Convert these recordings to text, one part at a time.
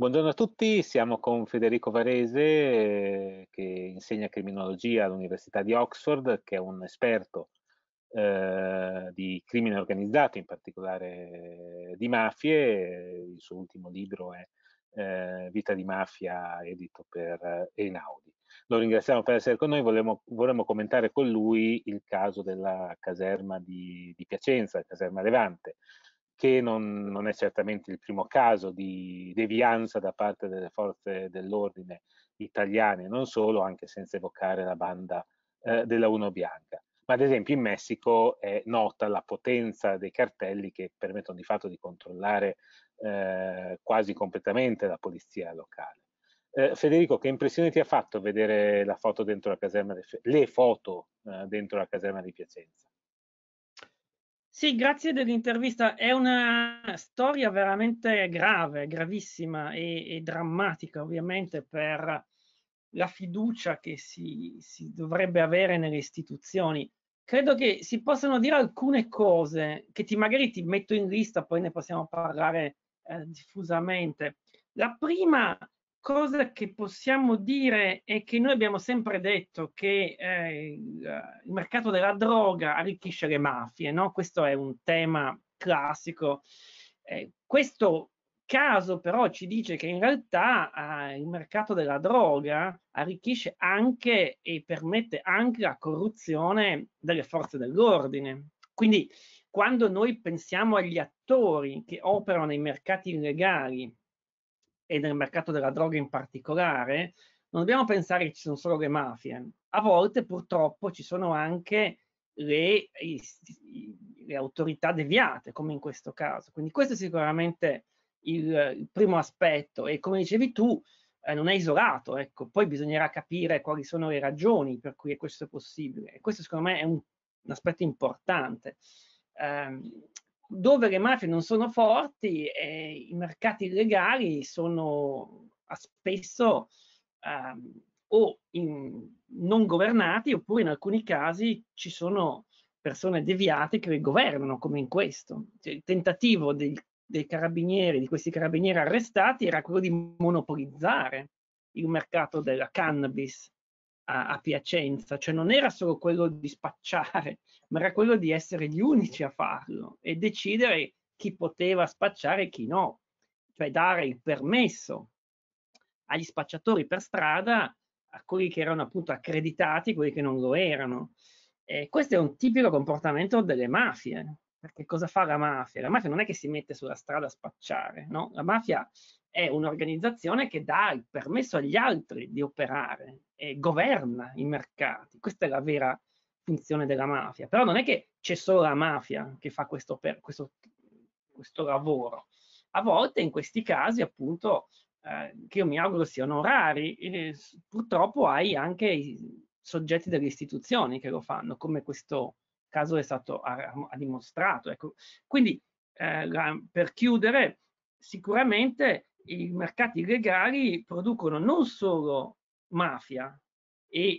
Buongiorno a tutti, siamo con Federico Varese eh, che insegna criminologia all'Università di Oxford, che è un esperto eh, di crimine organizzato, in particolare eh, di mafie. Il suo ultimo libro è eh, Vita di mafia, edito per Einaudi. Lo ringraziamo per essere con noi, Volemo, vorremmo, commentare con lui il caso della caserma di, di Piacenza, caserma Levante che non, non, è certamente il primo caso di devianza da parte delle forze dell'ordine italiane, non solo, anche senza evocare la banda eh, della Uno Bianca. Ma ad esempio in Messico è nota la potenza dei cartelli che permettono di fatto di controllare eh, quasi completamente la polizia locale. Eh, Federico, che impressione ti ha fatto vedere la foto dentro la caserma, le foto eh, dentro la caserma di Piacenza? Sì, grazie dell'intervista. È una storia veramente grave, gravissima e, e drammatica, ovviamente, per la fiducia che si, si, dovrebbe avere nelle istituzioni. Credo che si possano dire alcune cose che ti, magari ti metto in lista, poi ne possiamo parlare eh, diffusamente. La prima cosa che possiamo dire è che noi abbiamo sempre detto che eh, il mercato della droga arricchisce le mafie, no? questo è un tema classico. Eh, questo caso però ci dice che in realtà eh, il mercato della droga arricchisce anche e permette anche la corruzione delle forze dell'ordine. Quindi quando noi pensiamo agli attori che operano nei mercati illegali e nel mercato della droga in particolare, non dobbiamo pensare che ci sono solo le mafie. A volte purtroppo ci sono anche le, le autorità deviate, come in questo caso. Quindi questo è sicuramente il, il primo aspetto e come dicevi tu, eh, non è isolato. Ecco. Poi bisognerà capire quali sono le ragioni per cui questo è possibile. E questo secondo me è un, un aspetto importante. Eh, dove le mafie non sono forti, eh, i mercati illegali sono spesso ehm, o non governati oppure in alcuni casi ci sono persone deviate che li governano, come in questo. Cioè, il tentativo dei, dei carabinieri, di questi carabinieri arrestati, era quello di monopolizzare il mercato della cannabis a, a Piacenza, cioè non era solo quello di spacciare, ma era quello di essere gli unici a farlo e decidere chi poteva spacciare e chi no, cioè dare il permesso agli spacciatori per strada, a quelli che erano appunto accreditati, quelli che non lo erano. E questo è un tipico comportamento delle mafie, perché cosa fa la mafia? La mafia non è che si mette sulla strada a spacciare, no? La mafia è un'organizzazione che dà il permesso agli altri di operare eh, governa i mercati. Questa è la vera funzione della mafia. Però non è che c'è solo la mafia che fa questo, per, questo, questo lavoro. A volte in questi casi, appunto, eh, che io mi auguro siano rari, eh, purtroppo hai anche i soggetti delle istituzioni che lo fanno, come questo caso è stato ha, ha dimostrato. Ecco. Quindi, eh, la, per chiudere, sicuramente i mercati legali producono non solo mafia e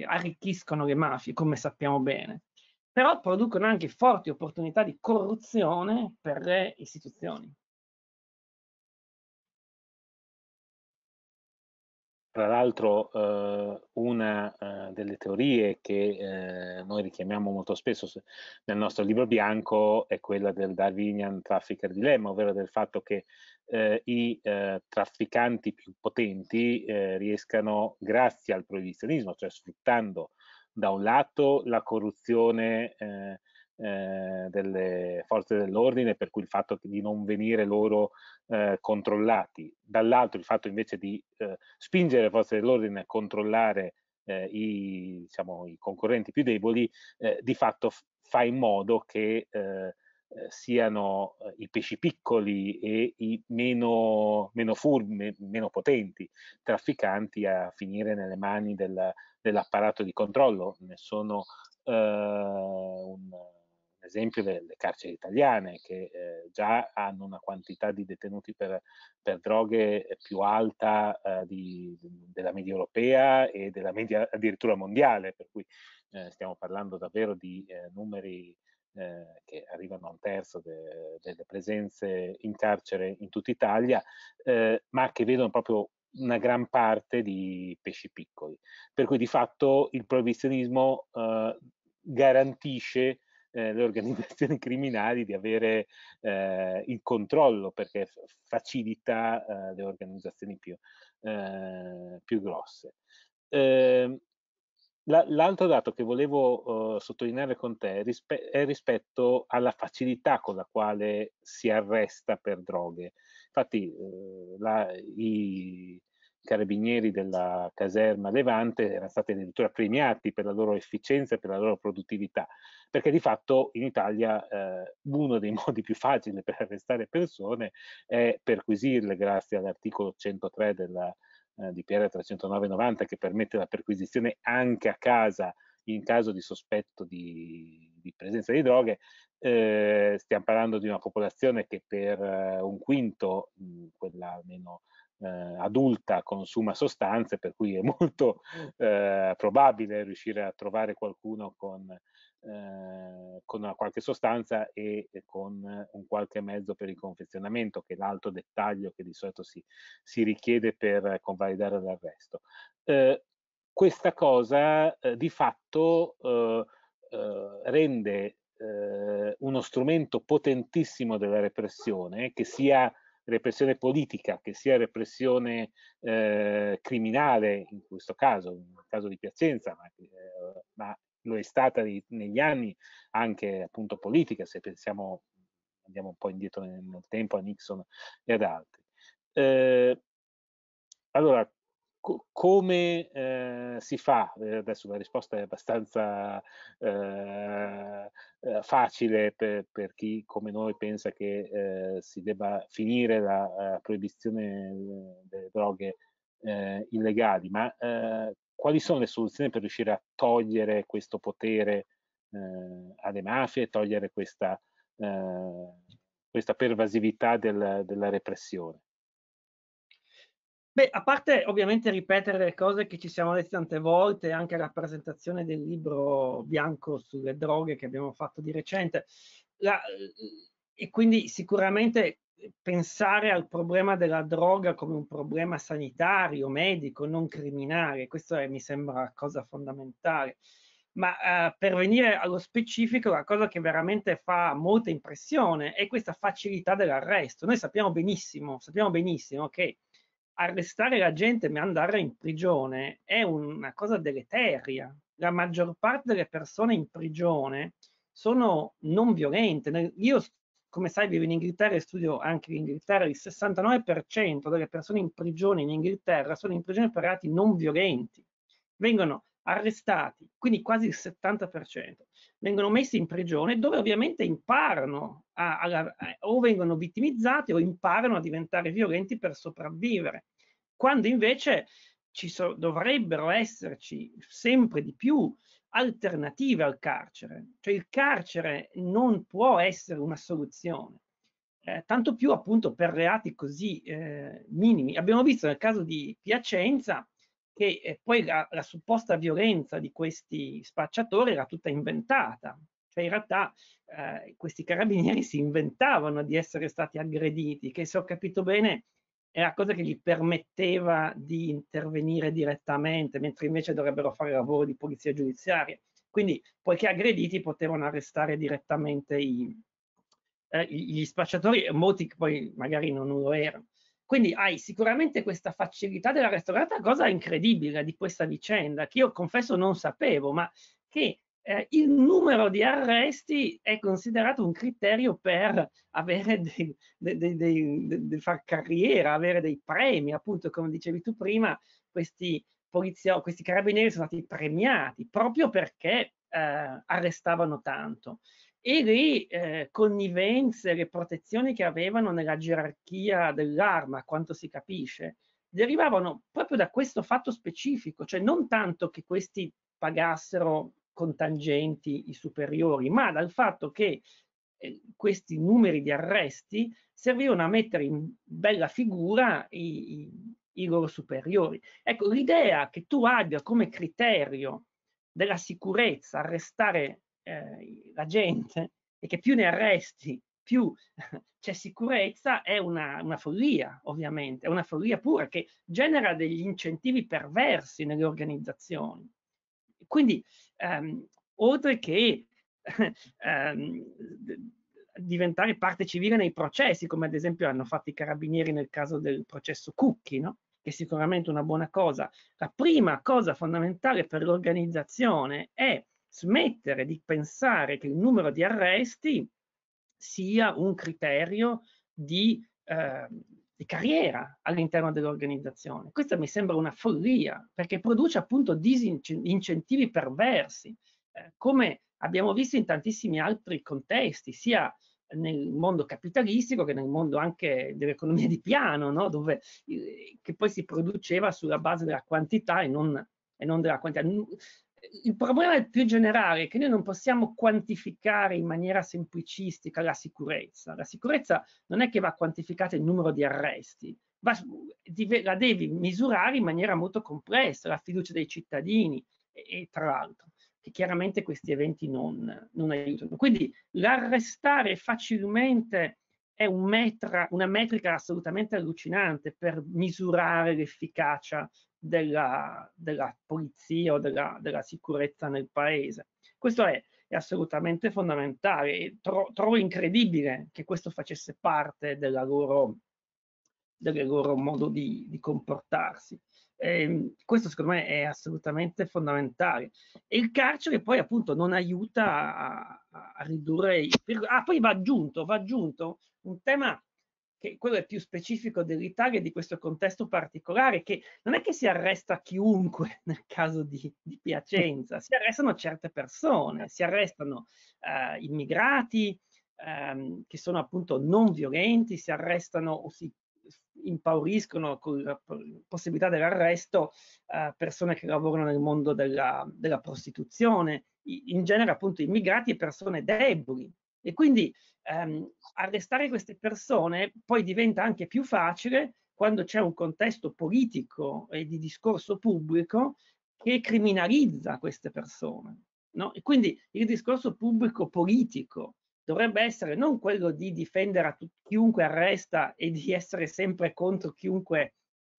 eh, arricchiscono le mafie, come sappiamo bene, però producono anche forti opportunità di corruzione per le istituzioni. Tra l'altro eh, una eh, delle teorie che eh, noi richiamiamo molto spesso nel nostro libro bianco è quella del Darwinian Trafficker Dilemma, ovvero del fatto che eh, i eh, trafficanti più potenti eh, riescano, grazie al proibizionismo, cioè sfruttando da un lato la corruzione eh, delle forze dell'ordine, per cui il fatto di non venire loro eh, controllati, dall'altro il fatto invece di eh, spingere le forze dell'ordine a controllare eh, i, diciamo, i, concorrenti più deboli, eh, di fatto fa in modo che siano i pesci piccoli e i meno, meno furbi, me, meno potenti trafficanti a finire nelle mani del, dell'apparato di controllo. Ne sono eh, un, esempio delle carceri italiane che eh, già hanno una quantità di detenuti per, per droghe eh, più alta eh, di, della media europea e della media addirittura mondiale, per cui eh, stiamo parlando davvero di eh, numeri eh, che arrivano a un terzo de, delle presenze in carcere in tutta Italia, eh, ma che vedono proprio una gran parte di pesci piccoli. Per cui di fatto il proibizionismo eh, garantisce eh, le organizzazioni criminali di avere eh, il controllo perché facilita eh, le organizzazioni più, eh, più grosse. Ehm, l'altro dato che volevo oh, sottolineare con te è rispetto alla facilità con la quale si arresta per droghe. Infatti eh, la, i, carabinieri della caserma Levante erano stati addirittura premiati per la loro efficienza e per la loro produttività, perché di fatto in Italia eh, uno dei modi più facili per arrestare persone è perquisirle grazie all'articolo 103 della eh, DPR 309-90 che permette la perquisizione anche a casa in caso di sospetto di, di presenza di droghe, eh, stiamo parlando di una popolazione che per eh, un quinto, mh, quella almeno eh, adulta consuma sostanze, per cui è molto eh, probabile riuscire a trovare qualcuno con, eh, con una qualche sostanza e, con un qualche mezzo per il confezionamento, che è l'altro dettaglio che di solito si, si richiede per convalidare l'arresto. Eh, questa cosa eh, di fatto eh, rende uno strumento potentissimo della repressione che sia repressione politica, che sia repressione eh, criminale, in questo caso, nel caso di Piacenza, ma, eh, ma lo è stata di, negli anni anche appunto politica, se pensiamo, andiamo un po' indietro nel, nel tempo a Nixon e ad altri. Eh, allora, Co- come eh, si fa? Eh, adesso la risposta è abbastanza eh, eh facile per, per, chi come noi pensa che eh, si debba finire la, la proibizione delle droghe eh, illegali, ma quali sono le soluzioni per riuscire a togliere questo potere alle mafie, togliere questa, questa pervasività del, della repressione? Beh, a parte ovviamente ripetere le cose che ci siamo dette tante volte, anche la presentazione del libro bianco sulle droghe che abbiamo fatto di recente, la, eh, e quindi sicuramente pensare al problema della droga come un problema sanitario, medico, non criminale, questo è, mi sembra cosa fondamentale. Ma eh, per venire allo specifico, la cosa che veramente fa molta impressione è questa facilità dell'arresto. Noi sappiamo benissimo, sappiamo benissimo che arrestare la gente e mandarla in prigione è una cosa deleteria. La maggior parte delle persone in prigione sono non violente. Io, come sai, vivo in Inghilterra e studio anche in Inghilterra. Il 69% delle persone in prigione in Inghilterra sono in prigione per reati non violenti. Vengono arrestati, quindi quasi il 70%, vengono messi in prigione dove ovviamente imparano a, a, a, eh, o vengono vittimizzati o imparano a diventare violenti per sopravvivere, quando invece ci so, dovrebbero esserci sempre di più alternative al carcere, cioè il carcere non può essere una soluzione. Eh, tanto più appunto per reati così eh, minimi. Abbiamo visto nel caso di Piacenza che eh, poi la, la, supposta violenza di questi spacciatori era tutta inventata, cioè in realtà eh, questi carabinieri si inventavano di essere stati aggrediti, che se ho capito bene è la cosa che gli permetteva di intervenire direttamente, mentre invece dovrebbero fare lavoro di polizia giudiziaria. Quindi, poiché aggrediti, potevano arrestare direttamente i, eh, gli spacciatori, molti che poi magari non lo erano. Quindi hai sicuramente questa facilità della restaurata, cosa incredibile di questa vicenda, che io confesso non sapevo, ma che eh, il numero di arresti è considerato un criterio per avere dei, dei, dei, dei far carriera, avere dei premi, appunto come dicevi tu prima, questi, polizio- questi carabinieri sono stati premiati proprio perché eh, arrestavano tanto e le eh, connivenze, le protezioni che avevano nella gerarchia dell'arma, a quanto si capisce, derivavano proprio da questo fatto specifico, cioè non tanto che questi pagassero con tangenti i superiori, ma dal fatto che eh, questi numeri di arresti servivano a mettere in bella figura i, i, i loro superiori. Ecco, l'idea che tu abbia come criterio della sicurezza arrestare eh, la gente e che più ne arresti, più c'è sicurezza, è una, una, follia ovviamente, è una follia pura che genera degli incentivi perversi nelle organizzazioni. Quindi, ehm, oltre che ehm, diventare parte civile nei processi, come ad esempio hanno fatto i carabinieri nel caso del processo Cucchi, no? che è sicuramente una buona cosa. La prima cosa fondamentale per l'organizzazione è smettere di pensare che il numero di arresti sia un criterio di, eh, di carriera all'interno dell'organizzazione. Questa mi sembra una follia perché produce appunto disincentivi perversi, eh, come abbiamo visto in tantissimi altri contesti, sia nel mondo capitalistico che nel mondo anche dell'economia di piano, no? Dove, eh, che poi si produceva sulla base della quantità e non, e non della quantità il problema è più generale, è che noi non possiamo quantificare in maniera semplicistica la sicurezza. La sicurezza non è che va quantificata il numero di arresti, va, la devi misurare in maniera molto complessa, la fiducia dei cittadini e, e tra l'altro, che chiaramente questi eventi non, non aiutano. Quindi l'arrestare facilmente è un metra, una metrica assolutamente allucinante per misurare l'efficacia della, della polizia o della, della, sicurezza nel paese. Questo è, è assolutamente fondamentale. Tro, trovo incredibile che questo facesse parte della loro, del loro modo di, di comportarsi. Eh, questo secondo me è assolutamente fondamentale. E il carcere poi appunto non aiuta a, a ridurre... Il... Ah, poi va aggiunto, va aggiunto un tema che quello è più specifico dell'Italia e di questo contesto particolare, che non è che si arresta chiunque nel caso di, di Piacenza, si arrestano certe persone, si arrestano eh, immigrati ehm, che sono appunto non violenti, si arrestano o si impauriscono con la possibilità dell'arresto eh, persone che lavorano nel mondo della, della prostituzione, in genere appunto immigrati e persone deboli, e quindi ehm, arrestare queste persone poi diventa anche più facile quando c'è un contesto politico e di discorso pubblico che criminalizza queste persone. No? E quindi il discorso pubblico politico dovrebbe essere non quello di difendere a tut- chiunque arresta e di essere sempre contro chiunque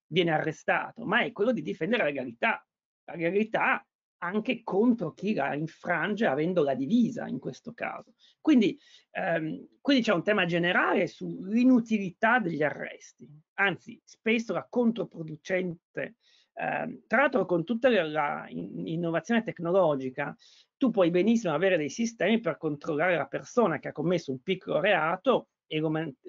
viene arrestato, ma è quello di difendere la legalità. La legalità anche contro chi la infrange avendo la divisa in questo caso. Quindi, ehm, quindi c'è un tema generale sull'inutilità degli arresti, anzi spesso la controproducente. Ehm, tra l'altro con tutta l'innovazione in, tecnologica tu puoi benissimo avere dei sistemi per controllare la persona che ha commesso un piccolo reato e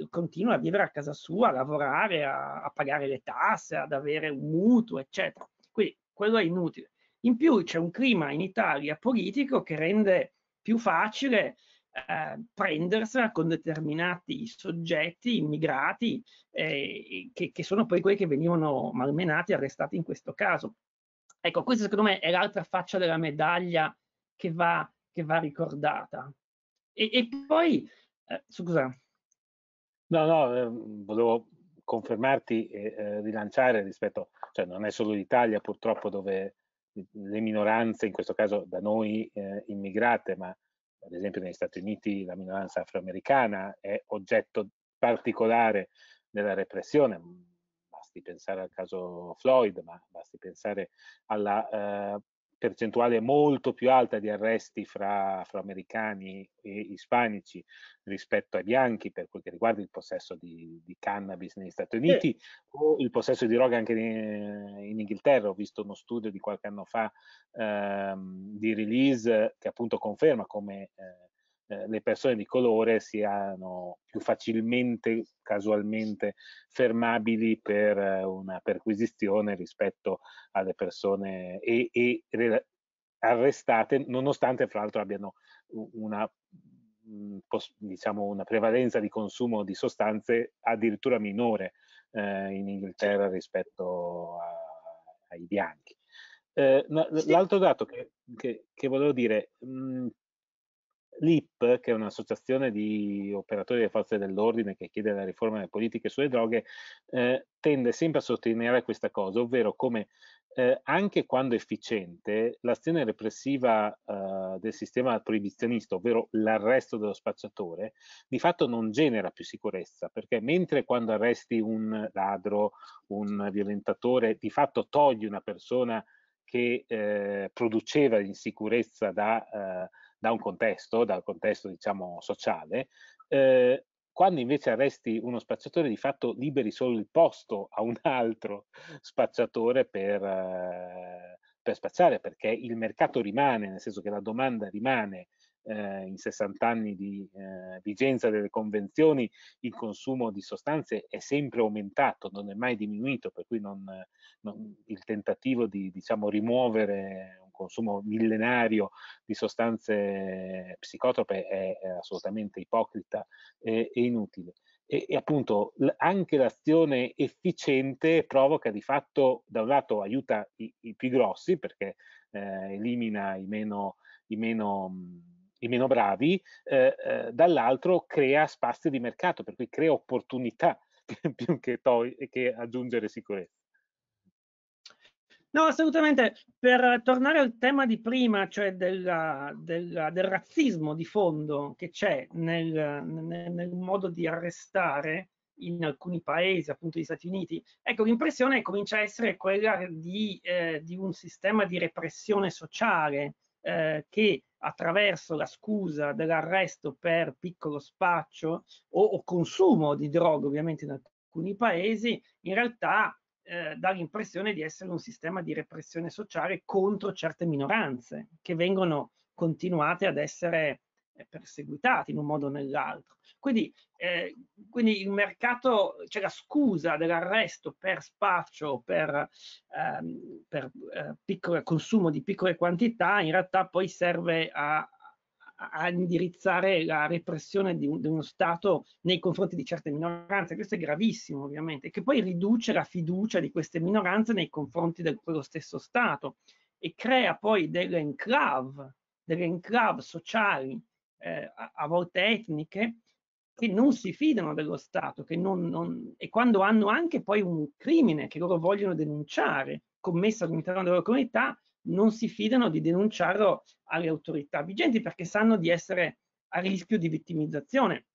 continua a vivere a casa sua, a lavorare, a, a pagare le tasse, ad avere un mutuo, eccetera. Quindi quello è inutile in più c'è un clima in Italia politico che rende più facile eh, prendersela con determinati soggetti immigrati eh, che, che sono poi quelli che venivano malmenati e arrestati in questo caso. Ecco, questa secondo me è l'altra faccia della medaglia che va, che va ricordata. E, e poi, eh, scusa. No, no, eh, volevo confermarti e eh, rilanciare rispetto, cioè non è solo l'Italia purtroppo dove le minoranze, in questo caso da noi eh, immigrate, ma ad esempio negli Stati Uniti la minoranza afroamericana è oggetto particolare della repressione. Basti pensare al caso Floyd, ma basti pensare alla eh, percentuale molto più alta di arresti fra afroamericani e ispanici rispetto ai bianchi per quel che riguarda il possesso di, di cannabis negli Stati Uniti eh. o il possesso di droga anche in, eh, in, Inghilterra. Ho visto uno studio di qualche anno fa ehm, di release che appunto conferma come eh, eh, le persone di colore siano più facilmente, casualmente fermabili per eh, una perquisizione rispetto alle persone e, e arrestate, nonostante fra l'altro abbiano una mm, diciamo una prevalenza di consumo di sostanze addirittura minore eh, in Inghilterra rispetto a, ai bianchi. Eh, no, sì. L'altro dato che, che, che volevo dire, mh, mm, l'IP, che è un'associazione di operatori delle forze dell'ordine che chiede la riforma delle politiche sulle droghe, eh, tende sempre a sottolineare questa cosa, ovvero come eh, anche quando efficiente, l'azione repressiva eh, del sistema proibizionista, ovvero l'arresto dello spacciatore, di fatto non genera più sicurezza, perché mentre quando arresti un ladro, un violentatore, di fatto togli una persona che eh, produceva insicurezza da eh, da un contesto, dal contesto diciamo sociale, eh, quando invece arresti uno spacciatore di fatto liberi solo il posto a un altro spacciatore per, eh, per spacciare, perché il mercato rimane, nel senso che la domanda rimane, eh, in 60 anni di eh, vigenza delle convenzioni il consumo di sostanze è sempre aumentato, non è mai diminuito, per cui non, non, il tentativo di diciamo, rimuovere consumo millenario di sostanze psicotrope è, assolutamente ipocrita e, e inutile. E, e, appunto anche l'azione efficiente provoca di fatto, da un lato aiuta i, i più grossi perché eh, elimina i meno, i meno, i meno bravi, eh, eh, dall'altro crea spazi di mercato, per cui crea opportunità più che, che aggiungere sicurezza. No, assolutamente. Per tornare al tema di prima, cioè della, della, del razzismo di fondo che c'è nel, nel, nel, modo di arrestare in alcuni paesi, appunto gli Stati Uniti, ecco l'impressione comincia a essere quella di, eh, di un sistema di repressione sociale eh, che attraverso la scusa dell'arresto per piccolo spaccio o, o consumo di droga, ovviamente in alcuni paesi, in realtà eh, dà l'impressione di essere un sistema di repressione sociale contro certe minoranze che vengono continuate ad essere eh, perseguitati in un modo o nell'altro. Quindi, eh, quindi il mercato, c'è cioè la scusa dell'arresto per spaccio, per, ehm, per eh, piccole, consumo di piccole quantità, in realtà poi serve a a indirizzare la repressione di, un, di, uno Stato nei confronti di certe minoranze. Questo è gravissimo ovviamente, che poi riduce la fiducia di queste minoranze nei confronti di quello stesso Stato e crea poi delle enclave, delle enclave sociali, eh, a, a volte etniche, che non si fidano dello Stato non, non, e quando hanno anche poi un crimine che loro vogliono denunciare commesso all'interno della loro comunità, non si fidano di denunciarlo alle autorità vigenti perché sanno di essere a rischio di vittimizzazione,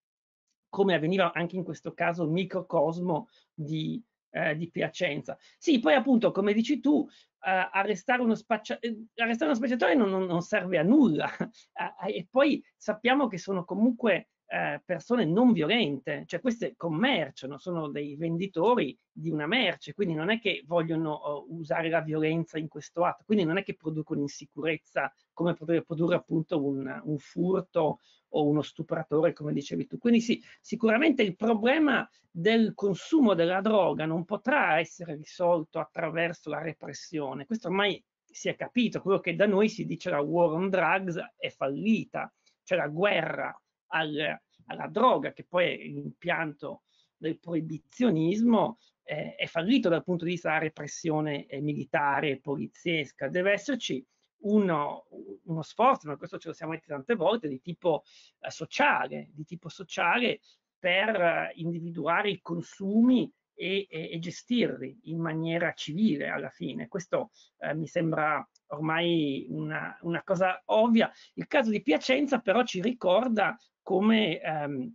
come avveniva anche in questo caso microcosmo di, eh, di Piacenza. Sì, poi appunto, come dici tu, eh, arrestare, uno spaccia- eh, arrestare uno spacciatore non, non, non, serve a nulla eh, e poi sappiamo che sono comunque eh, persone non violente, cioè queste commerciano, sono dei venditori di una merce, quindi non è che vogliono uh, usare la violenza in questo atto, quindi non è che producono insicurezza come potrebbe produrre appunto un, un furto o uno stupratore, come dicevi tu. Quindi sì, sicuramente il problema del consumo della droga non potrà essere risolto attraverso la repressione, questo ormai si è capito, quello che da noi si dice la war on drugs è fallita, cioè la guerra al, alla droga, che poi è l'impianto del proibizionismo, eh, è fallito dal punto di vista della repressione eh, militare e poliziesca. Deve esserci uno, uno, sforzo, ma questo ce lo siamo detti tante volte, di tipo eh, sociale, di tipo sociale per eh, individuare i consumi e, e, e, gestirli in maniera civile alla fine. Questo eh, mi sembra ormai una, una, cosa ovvia. Il caso di Piacenza però ci ricorda come, ehm,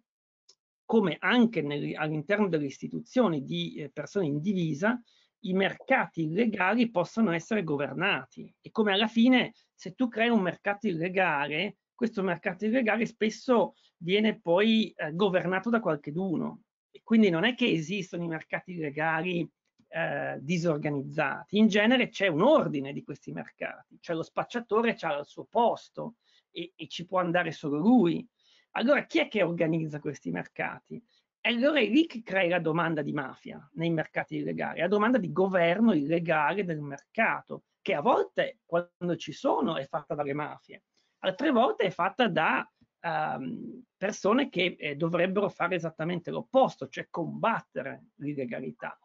come anche all'interno delle istituzioni di eh, persone in divisa i mercati illegali possono essere governati e come alla fine se tu crei un mercato illegale, questo mercato illegale spesso viene poi eh, governato da qualcheduno. E quindi non è che esistono i mercati illegali eh, disorganizzati. In genere c'è un ordine di questi mercati, cioè lo spacciatore c'ha il suo posto e, e ci può andare solo lui. Allora chi è che organizza questi mercati? E allora è lì che crei la domanda di mafia nei mercati illegali, la domanda di governo illegale del mercato, che a volte quando ci sono è fatta dalle mafie, altre volte è fatta da um, persone che eh, dovrebbero fare esattamente l'opposto, cioè combattere l'illegalità.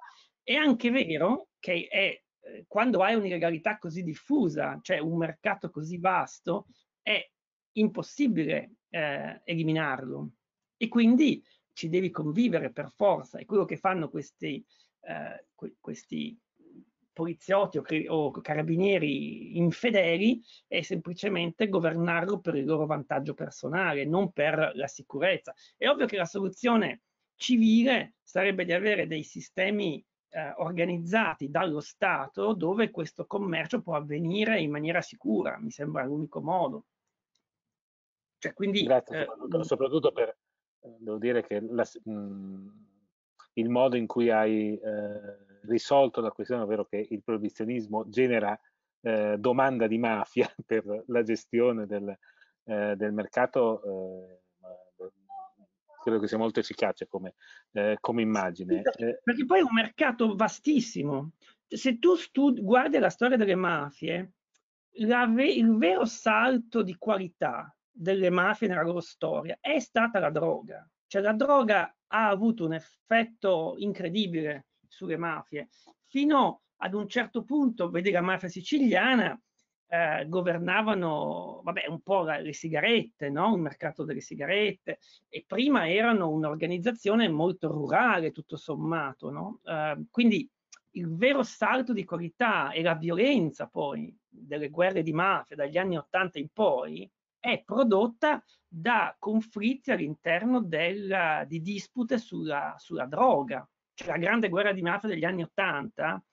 È anche vero che è, eh, quando hai un'illegalità così diffusa, cioè un mercato così vasto, è impossibile eh, eliminarlo e quindi ci devi convivere per forza. È quello che fanno questi, eh, questi poliziotti o, o, carabinieri infedeli è semplicemente governarlo per il loro vantaggio personale, non per la sicurezza. È ovvio che la soluzione civile sarebbe di avere dei sistemi eh, organizzati dallo Stato dove questo commercio può avvenire in maniera sicura, mi sembra l'unico modo. Cioè, quindi, Grazie, eh, soprattutto, per, eh, devo dire che la, mh, mm, il modo in cui hai eh, risolto la questione, ovvero che il proibizionismo genera eh, domanda di mafia per la gestione del, eh, del mercato, eh, credo che sia molto efficace come, eh, come immagine. Eh, perché poi è un mercato vastissimo. Se tu studi, guardi la storia delle mafie, ve il vero salto di qualità delle mafie nella loro storia è stata la droga. Cioè la droga ha avuto un effetto incredibile sulle mafie, fino ad un certo punto, vedi la mafia siciliana, eh, governavano vabbè, un po' le sigarette, no? il mercato delle sigarette, e prima erano un'organizzazione molto rurale, tutto sommato. No? Eh, quindi il vero salto di qualità e la violenza poi delle guerre di mafia dagli anni 80 in poi è prodotta da conflitti all'interno della, di dispute sulla, sulla droga. Cioè, la grande guerra di mafia degli anni 80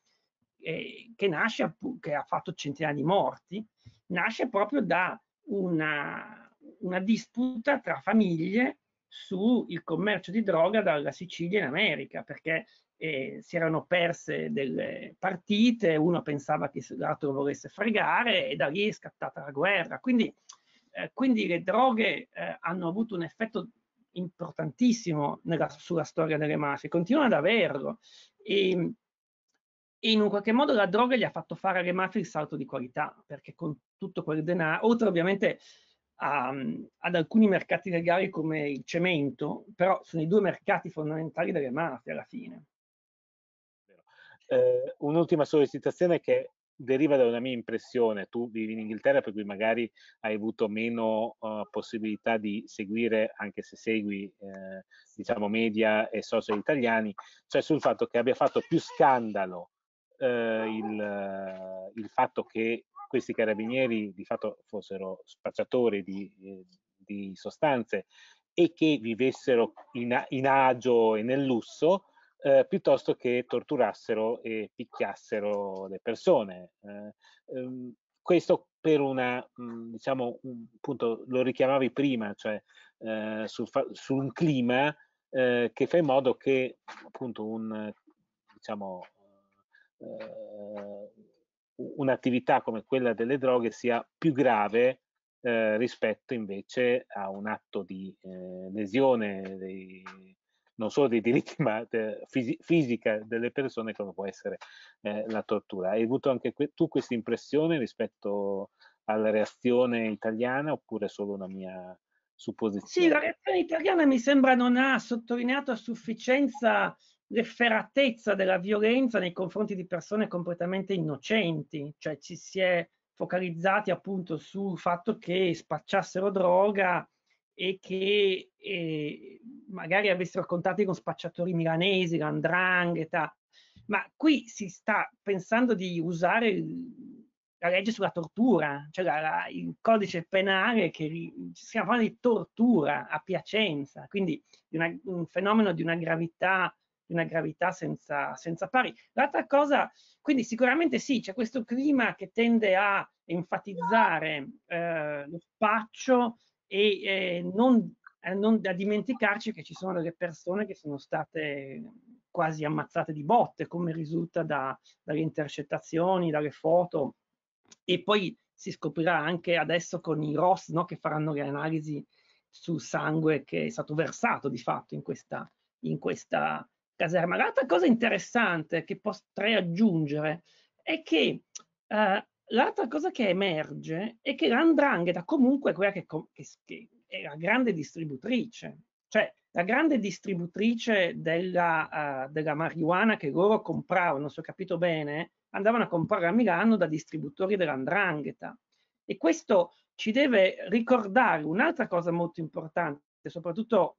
eh, che nasce, che ha fatto centinaia di morti, nasce proprio da una, una disputa tra famiglie sul commercio di droga dalla Sicilia in America, perché eh, si erano perse delle partite, uno pensava che l'altro volesse fregare e da lì è scattata la guerra. Quindi, eh, quindi le droghe eh, hanno avuto un effetto importantissimo nella, sulla storia delle mafie, continuano ad averlo. E, ehm, e in un qualche modo la droga gli ha fatto fare alle mafie il salto di qualità, perché con tutto quel denaro, oltre ovviamente a, ad alcuni mercati legali come il cemento, però sono i due mercati fondamentali delle mafie alla fine. Eh, un'ultima sollecitazione che deriva da una mia impressione, tu vivi in Inghilterra per cui magari hai avuto meno uh, possibilità di seguire, anche se segui eh, diciamo media e social italiani, cioè sul fatto che abbia fatto più scandalo eh, il, il, fatto che questi carabinieri di fatto fossero spacciatori di, eh, di sostanze e che vivessero in, in agio e nel lusso eh, piuttosto che torturassero e picchiassero le persone. Eh. Ehm, questo per una, mm, diciamo, un, appunto, lo richiamavi prima, cioè eh, sul, su un clima che fa in modo che appunto un diciamo eh, un'attività come quella delle droghe sia più grave eh, rispetto invece a un atto di eh, lesione dei, non solo dei diritti ma de, eh, fisi, fisica delle persone come può essere eh, la tortura. Hai avuto anche que tu questa impressione rispetto alla reazione italiana oppure solo una mia supposizione? Sì, la reazione italiana mi sembra non ha sottolineato a sufficienza l'efferatezza della violenza nei confronti di persone completamente innocenti, cioè ci si è focalizzati appunto sul fatto che spacciassero droga e che eh, magari avessero contatti con spacciatori milanesi, l'andrangheta, ma qui si sta pensando di usare il, la legge sulla tortura, cioè la, la, il codice penale che si chiama di tortura a Piacenza, quindi di una, un fenomeno di una gravità di una gravità senza, senza pari. L'altra cosa, quindi sicuramente sì, c'è questo clima che tende a enfatizzare eh, lo spaccio e eh, non, eh, non da dimenticarci che ci sono delle persone che sono state quasi ammazzate di botte, come risulta da, dalle intercettazioni, dalle foto. E poi si scoprirà anche adesso con i ROS no, che faranno le analisi sul sangue che è stato versato di fatto in questa, in questa caserma. L'altra cosa interessante che potrei aggiungere è che eh, l'altra cosa che emerge è che l'andrangheta comunque è quella che, che, che è la grande distributrice, cioè la grande distributrice della, uh, della, marijuana che loro compravano, se ho capito bene, andavano a comprare a Milano da distributori dell'andrangheta. E questo ci deve ricordare un'altra cosa molto importante, soprattutto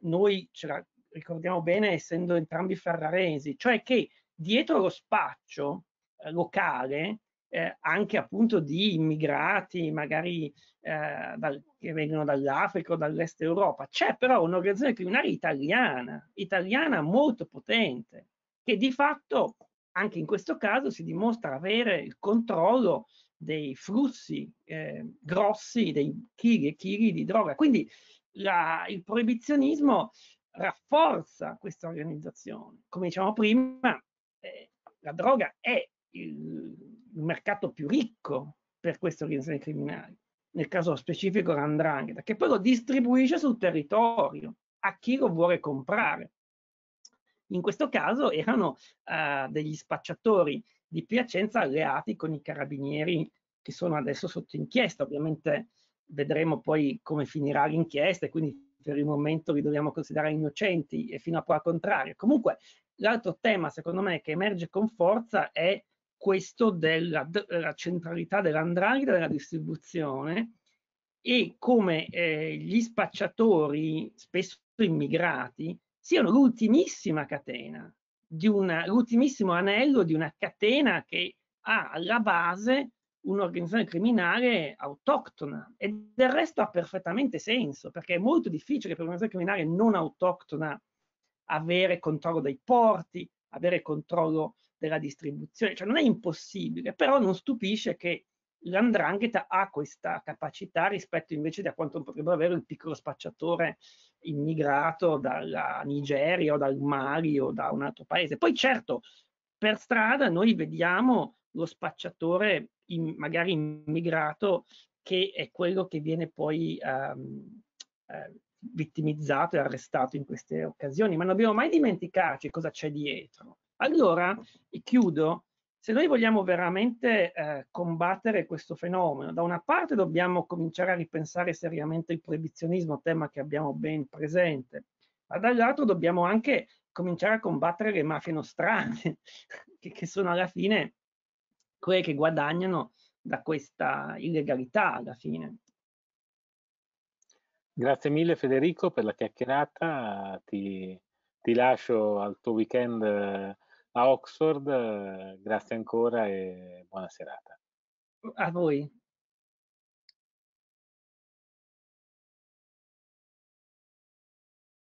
noi ce la ricordiamo bene, essendo entrambi ferraresi, cioè che dietro lo spaccio eh, locale, eh, anche appunto di immigrati magari eh, dal, che vengono dall'Africa o dall'est Europa, c'è però un'organizzazione criminale italiana, italiana molto potente, che di fatto anche in questo caso si dimostra avere il controllo dei flussi eh, grossi, dei chili e chili di droga. Quindi la, il proibizionismo rafforza questa organizzazione. Come dicevamo prima, eh, la droga è il, il, mercato più ricco per queste organizzazioni criminali, nel caso specifico l'andrangheta, che poi lo distribuisce sul territorio a chi lo vuole comprare. In questo caso erano eh, degli spacciatori di Piacenza alleati con i carabinieri che sono adesso sotto inchiesta. Ovviamente vedremo poi come finirà l'inchiesta e quindi per il momento li dobbiamo considerare innocenti e fino a qua al contrario. Comunque, l'altro tema, secondo me, che emerge con forza è questo della, della centralità dell'andrangheta della distribuzione e come eh, gli spacciatori, spesso immigrati, siano l'ultimissima catena, l'ultimissimo anello di una catena che ha alla base un'organizzazione criminale autoctona e del resto ha perfettamente senso perché è molto difficile per un'organizzazione criminale non autoctona avere controllo dei porti, avere controllo della distribuzione, cioè non è impossibile, però non stupisce che l'andrangheta ha questa capacità rispetto invece a quanto potrebbe avere il piccolo spacciatore immigrato dalla Nigeria o dal Mali o da un altro paese. Poi certo, per strada noi vediamo lo spacciatore in, magari immigrato che è quello che viene poi um, eh, vittimizzato e arrestato in queste occasioni, ma non dobbiamo mai dimenticarci cosa c'è dietro. Allora, e chiudo, se noi vogliamo veramente eh, combattere questo fenomeno, da una parte dobbiamo cominciare a ripensare seriamente il proibizionismo, tema che abbiamo ben presente, ma dall'altro dobbiamo anche cominciare a combattere le mafie nostrane, che, che sono alla fine quelle che guadagnano da questa illegalità alla fine. Grazie mille Federico per la chiacchierata, ti, ti lascio al tuo weekend eh, a Oxford, grazie ancora e buona serata. A voi.